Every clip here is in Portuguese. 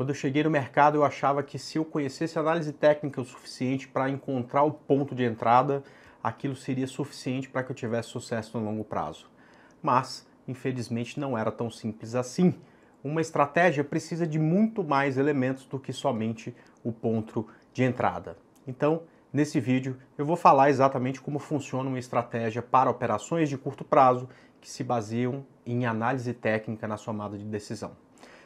Quando eu cheguei no mercado, eu achava que se eu conhecesse análise técnica o suficiente para encontrar o ponto de entrada, aquilo seria suficiente para que eu tivesse sucesso no longo prazo. Mas, infelizmente, não era tão simples assim. Uma estratégia precisa de muito mais elementos do que somente o ponto de entrada. Então, Nesse vídeo, eu vou falar exatamente como funciona uma estratégia para operações de curto prazo que se baseiam em análise técnica na somada de decisão.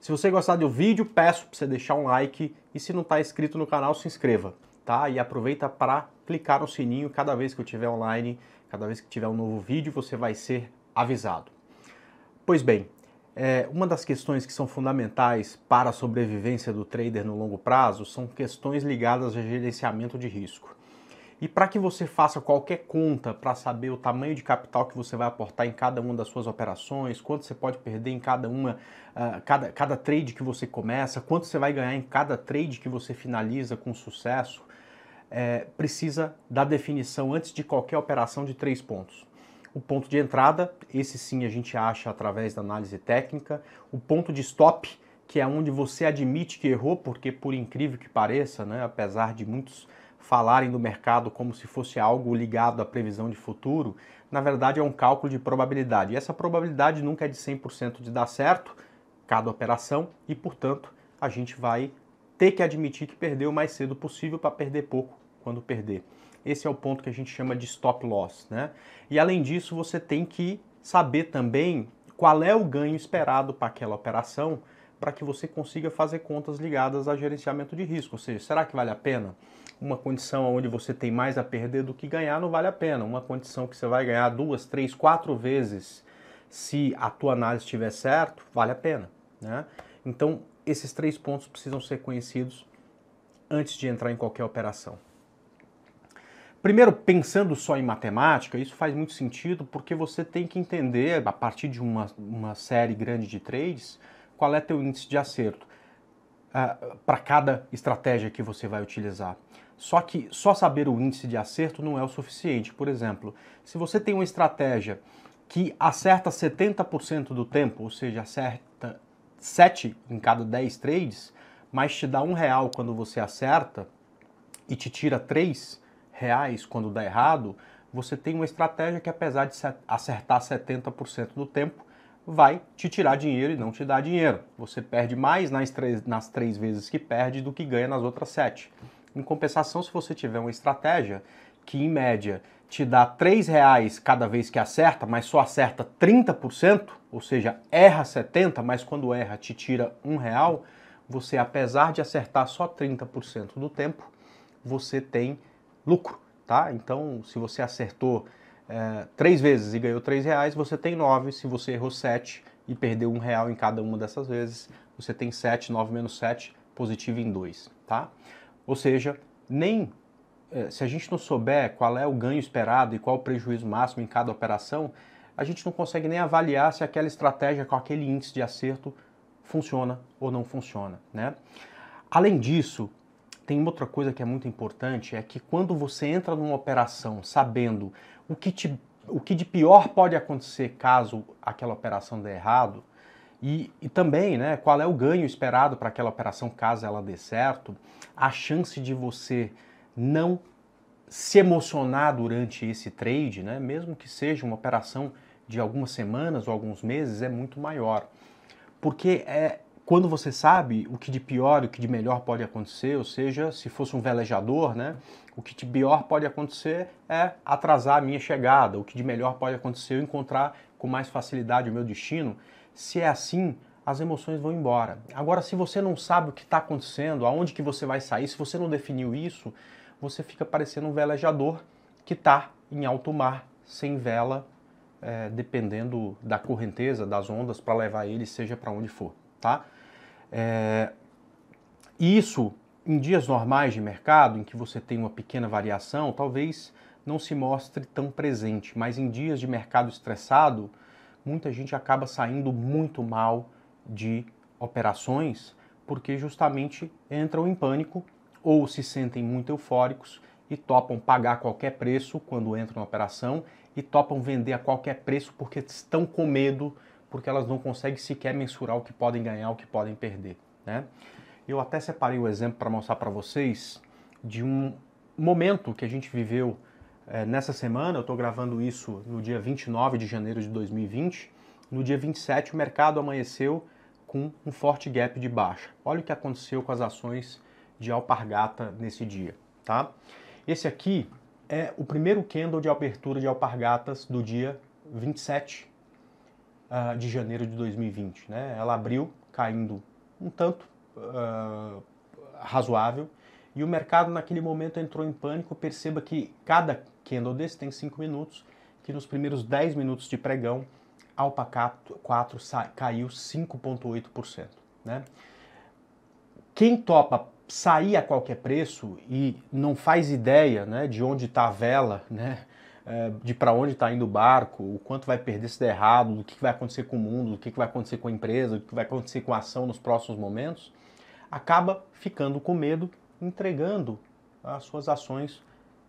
Se você gostar do vídeo, peço para você deixar um like e se não está inscrito no canal, se inscreva, tá? E aproveita para clicar no sininho cada vez que eu estiver online, cada vez que tiver um novo vídeo, você vai ser avisado. Pois bem, é, uma das questões que são fundamentais para a sobrevivência do trader no longo prazo são questões ligadas ao gerenciamento de risco. E para que você faça qualquer conta para saber o tamanho de capital que você vai aportar em cada uma das suas operações, quanto você pode perder em cada uma, uh, cada, cada trade que você começa, quanto você vai ganhar em cada trade que você finaliza com sucesso, é, precisa da definição antes de qualquer operação de três pontos. O ponto de entrada, esse sim a gente acha através da análise técnica. O ponto de stop, que é onde você admite que errou, porque por incrível que pareça, né, apesar de muitos falarem do mercado como se fosse algo ligado à previsão de futuro, na verdade é um cálculo de probabilidade. E essa probabilidade nunca é de 100% de dar certo cada operação e, portanto, a gente vai ter que admitir que perdeu o mais cedo possível para perder pouco quando perder. Esse é o ponto que a gente chama de stop loss, né? E além disso, você tem que saber também qual é o ganho esperado para aquela operação para que você consiga fazer contas ligadas a gerenciamento de risco, ou seja, será que vale a pena? uma condição onde você tem mais a perder do que ganhar não vale a pena. Uma condição que você vai ganhar duas, três, quatro vezes se a tua análise estiver certo, vale a pena. Né? Então, esses três pontos precisam ser conhecidos antes de entrar em qualquer operação. Primeiro, pensando só em matemática, isso faz muito sentido porque você tem que entender, a partir de uma, uma série grande de trades, qual é teu índice de acerto uh, ah, para cada estratégia que você vai utilizar. Só que só saber o índice de acerto não é o suficiente. Por exemplo, se você tem uma estratégia que acerta 70% do tempo, ou seja, acerta 7 em cada 10 trades, mas te dá um real quando você acerta e te tira 3 reais quando dá errado, você tem uma estratégia que apesar de acertar 70% do tempo, vai te tirar dinheiro e não te dar dinheiro. Você perde mais nas três, nas três vezes que perde do que ganha nas outras sete. Em compensação, se você tiver uma estratégia que, em média, te dá três reais cada vez que acerta, mas só acerta 30%, ou seja, erra 70%, mas quando erra te tira um real, você, apesar de acertar só 30% do tempo, você tem lucro, tá? Então, se você acertou é, três vezes e ganhou três reais, você tem nove. Se você errou sete e perdeu um real em cada uma dessas vezes, você tem sete, nove menos sete, positivo em dois, tá? Ou seja, nem eh, se a gente não souber qual é o ganho esperado e qual o prejuízo máximo em cada operação, a gente não consegue nem avaliar se aquela estratégia com aquele índice de acerto funciona ou não funciona, né? Além disso, tem outra coisa que é muito importante, é que quando você entra numa operação sabendo o que, te, o que de pior pode acontecer caso aquela operação dê errado, e, e, também, né, qual é o ganho esperado para aquela operação caso ela dê certo? A chance de você não se emocionar durante esse trade, né, mesmo que seja uma operação de algumas semanas ou alguns meses, é muito maior. Porque é, quando você sabe o que de pior, e o que de melhor pode acontecer, ou seja, se fosse um velejador, né, o que de pior pode acontecer é atrasar a minha chegada, o que de melhor pode acontecer eu encontrar com mais facilidade o meu destino. Se é assim, as emoções vão embora. Agora, se você não sabe o que está acontecendo, aonde que você vai sair, se você não definiu isso, você fica parecendo um velejador que está em alto mar, sem vela, é, dependendo da correnteza, das ondas, para levar ele, seja para onde for, tá? É, isso, em dias normais de mercado, em que você tem uma pequena variação, talvez não se mostre tão presente, mas em dias de mercado estressado, muita gente acaba saindo muito mal de operações porque justamente entram em pânico ou se sentem muito eufóricos e topam pagar qualquer preço quando entram na operação e topam vender a qualquer preço porque estão com medo porque elas não conseguem sequer mensurar o que podem ganhar, o que podem perder. Né? Eu até separei o um exemplo para mostrar para vocês de um momento que a gente viveu é, nessa semana. Eu estou gravando isso no dia 29 de janeiro de 2020. No dia 27, o mercado amanheceu com um forte gap de baixa. Olha o que aconteceu com as ações de Alpargata nesse dia. Tá? Esse aqui é o primeiro candle de abertura de Alpargatas do dia 27 uh, de janeiro de 2020. Né? Ela abriu caindo um tanto uh, razoável e o mercado naquele momento entrou em pânico. Perceba que cada candle desse tem cinco minutos, que nos primeiros 10 minutos de pregão, Alpa 4 caiu 5,8%. Né? Quem topa sair a qualquer preço e não faz ideia né, de onde está a vela, né, é, de para onde está indo o barco, o quanto vai perder se der errado, o que vai acontecer com o mundo, o que vai acontecer com a empresa, o que vai acontecer com a ação nos próximos momentos, acaba ficando com medo, entregando as suas ações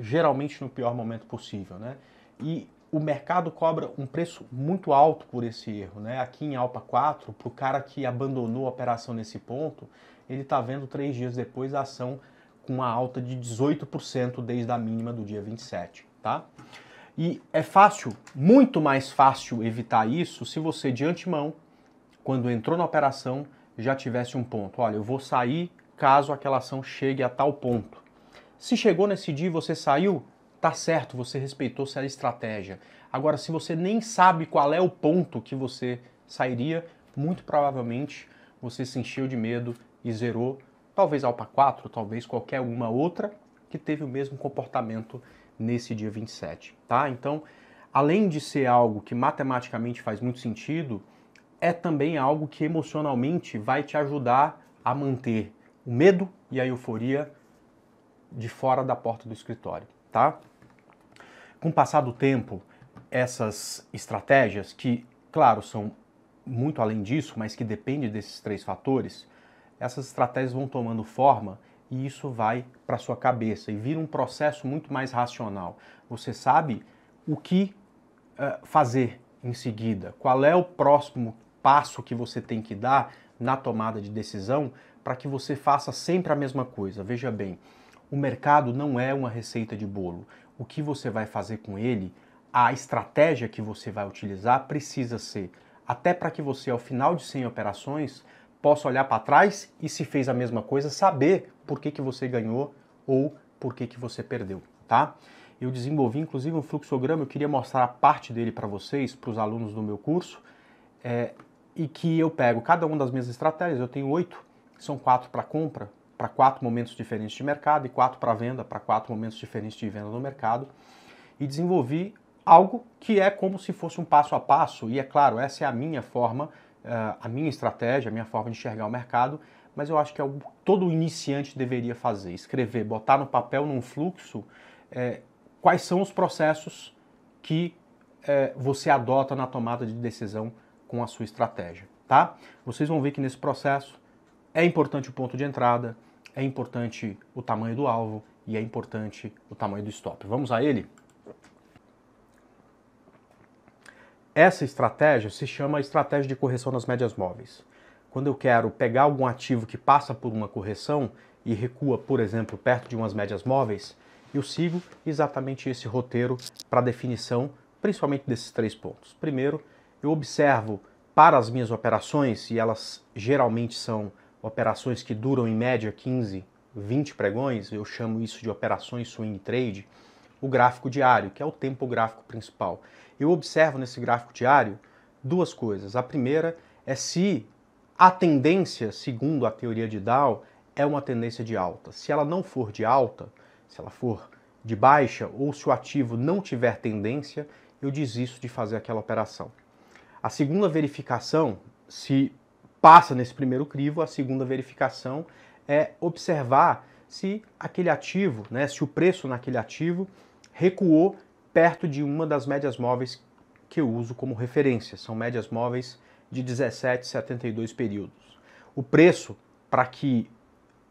geralmente no pior momento possível, né? E o mercado cobra um preço muito alto por esse erro, né? Aqui em Alpa 4, para o cara que abandonou a operação nesse ponto, ele está vendo três dias depois a ação com uma alta de 18% desde a mínima do dia 27, tá? E é fácil, muito mais fácil evitar isso se você de antemão, quando entrou na operação, já tivesse um ponto. Olha, eu vou sair caso aquela ação chegue a tal ponto. Se chegou nesse dia e você saiu, tá certo, você respeitou sua estratégia. Agora, se você nem sabe qual é o ponto que você sairia, muito provavelmente você se encheu de medo e zerou, talvez Alpa 4, talvez qualquer uma outra que teve o mesmo comportamento nesse dia 27, tá? Então, além de ser algo que matematicamente faz muito sentido, é também algo que emocionalmente vai te ajudar a manter o medo e a euforia de fora da porta do escritório, tá? Com o passar do tempo, essas estratégias que, claro, são muito além disso, mas que depende desses três fatores, essas estratégias vão tomando forma e isso vai para sua cabeça e vira um processo muito mais racional. Você sabe o que uh, fazer em seguida, qual é o próximo passo que você tem que dar na tomada de decisão para que você faça sempre a mesma coisa. Veja bem, o mercado não é uma receita de bolo. O que você vai fazer com ele, a estratégia que você vai utilizar precisa ser até para que você, ao final de 100 operações, possa olhar para trás e, se fez a mesma coisa, saber por que, que você ganhou ou por que, que você perdeu, tá? Eu desenvolvi inclusive um fluxograma, eu queria mostrar a parte dele para vocês, para os alunos do meu curso, é, e que eu pego cada uma das minhas estratégias, eu tenho oito, são quatro para compra, para quatro momentos diferentes de mercado, e quatro para venda, para quatro momentos diferentes de venda no mercado, e desenvolvi algo que é como se fosse um passo a passo, e é claro, essa é a minha forma, é, a minha estratégia, a minha forma de enxergar o mercado, mas eu acho que é algo todo iniciante deveria fazer: escrever, botar no papel, num fluxo, é, quais são os processos que é, você adota na tomada de decisão com a sua estratégia, tá? Vocês vão ver que nesse processo é importante o ponto de entrada, é importante o tamanho do alvo e é importante o tamanho do stop. Vamos a ele? Essa estratégia se chama estratégia de correção nas médias móveis. Quando eu quero pegar algum ativo que passa por uma correção e recua, por exemplo, perto de umas médias móveis, eu sigo exatamente esse roteiro para definição, principalmente desses três pontos. Primeiro, eu observo para as minhas operações, e elas geralmente são operações que duram em média 15, 20 pregões, eu chamo isso de operações swing trade, o gráfico diário, que é o tempo gráfico principal. Eu observo nesse gráfico diário duas coisas. A primeira é se a tendência, segundo a teoria de Dow, é uma tendência de alta. Se ela não for de alta, se ela for de baixa ou se o ativo não tiver tendência, eu desisto de fazer aquela operação. A segunda verificação, se passa nesse primeiro crivo, a segunda verificação é observar se aquele ativo, né, se o preço naquele ativo recuou perto de uma das médias móveis que eu uso como referência. São médias móveis de 17,72 períodos. O preço para que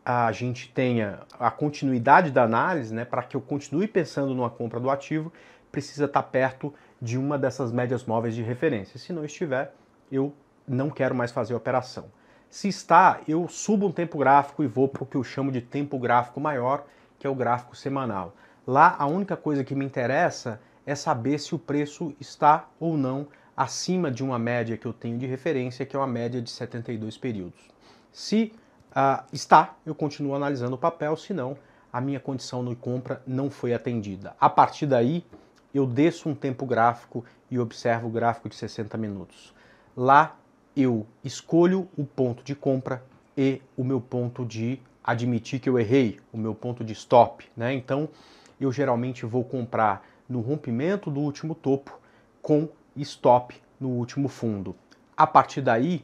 a gente tenha a continuidade da análise, né, para que eu continue pensando numa compra do ativo, precisa estar perto de uma dessas médias móveis de referência. Se não estiver, eu não quero mais fazer a operação. Se está, eu subo um tempo gráfico e vou para o que eu chamo de tempo gráfico maior, que é o gráfico semanal. Lá a única coisa que me interessa é saber se o preço está ou não acima de uma média que eu tenho de referência, que é uma média de 72 períodos. Se ah, está, eu continuo analisando o papel, se não, a minha condição de compra não foi atendida. A partir daí, eu desço um tempo gráfico e observo o gráfico de 60 minutos. Lá eu escolho o ponto de compra e o meu ponto de admitir que eu errei, o meu ponto de stop, né? Então, eu geralmente vou comprar no rompimento do último topo com e stop no último fundo. A partir daí,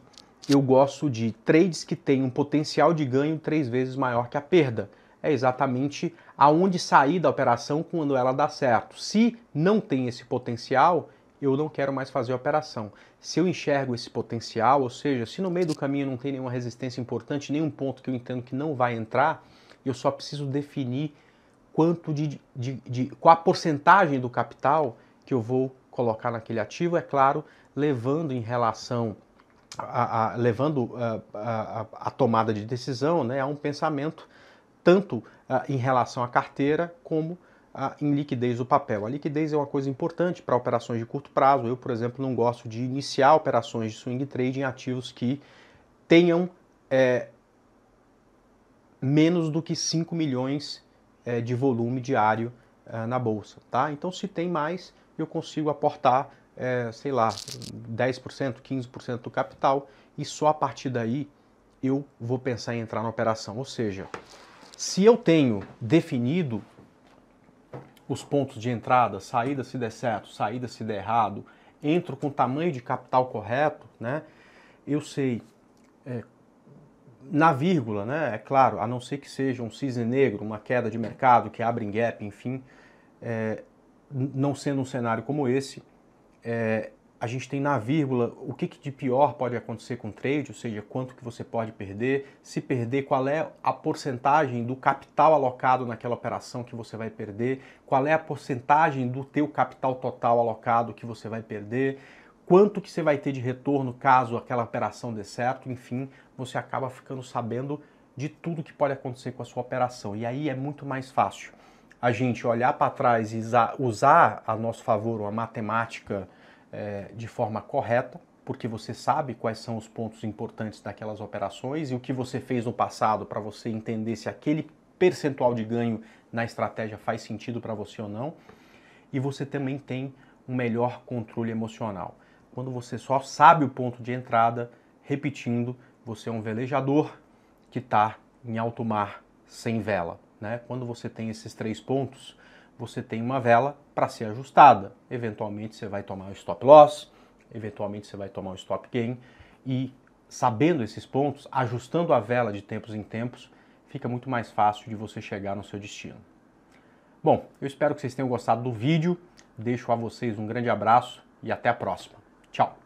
eu gosto de trades que têm um potencial de ganho três vezes maior que a perda. É exatamente aonde sair da operação quando ela dá certo. Se não tem esse potencial, eu não quero mais fazer a operação. Se eu enxergo esse potencial, ou seja, se no meio do caminho não tem nenhuma resistência importante, nenhum ponto que eu entendo que não vai entrar, eu só preciso definir quanto de, de, de qual a porcentagem do capital que eu vou colocar naquele ativo, é claro, levando em relação a, a levando a, a, a, tomada de decisão né, a um pensamento tanto em relação à carteira como em liquidez do papel. A liquidez é uma coisa importante para operações de curto prazo. Eu, por exemplo, não gosto de iniciar operações de swing trade em ativos que tenham é, menos do que 5 milhões é, de volume diário é, na bolsa. Tá? Então, se tem mais, eu consigo aportar, é, sei lá, 10%, 15% do capital e só a partir daí eu vou pensar em entrar na operação. Ou seja, se eu tenho definido os pontos de entrada, saída se der certo, saída se der errado, entro com o tamanho de capital correto, né? Eu sei, é, na vírgula, né? É claro, a não ser que seja um cisne negro, uma queda de mercado que abre em gap, enfim, é, não sendo um cenário como esse, é, a gente tem na vírgula o que, que, de pior pode acontecer com o trade, ou seja, quanto que você pode perder, se perder, qual é a porcentagem do capital alocado naquela operação que você vai perder, qual é a porcentagem do teu capital total alocado que você vai perder, quanto que você vai ter de retorno caso aquela operação dê certo, enfim, você acaba ficando sabendo de tudo que pode acontecer com a sua operação. E aí é muito mais fácil a gente olhar para trás e usar a nosso favor a matemática é, de forma correta, porque você sabe quais são os pontos importantes daquelas operações e o que você fez no passado para você entender se aquele percentual de ganho na estratégia faz sentido para você ou não. E você também tem um melhor controle emocional. Quando você só sabe o ponto de entrada, repetindo, você é um velejador que está em alto mar sem vela. Né? Quando você tem esses três pontos, você tem uma vela para ser ajustada. Eventualmente você vai tomar o stop loss, eventualmente você vai tomar o stop gain e sabendo esses pontos, ajustando a vela de tempos em tempos, fica muito mais fácil de você chegar no seu destino. Bom, eu espero que vocês tenham gostado do vídeo. Deixo a vocês um grande abraço e até a próxima. Tchau.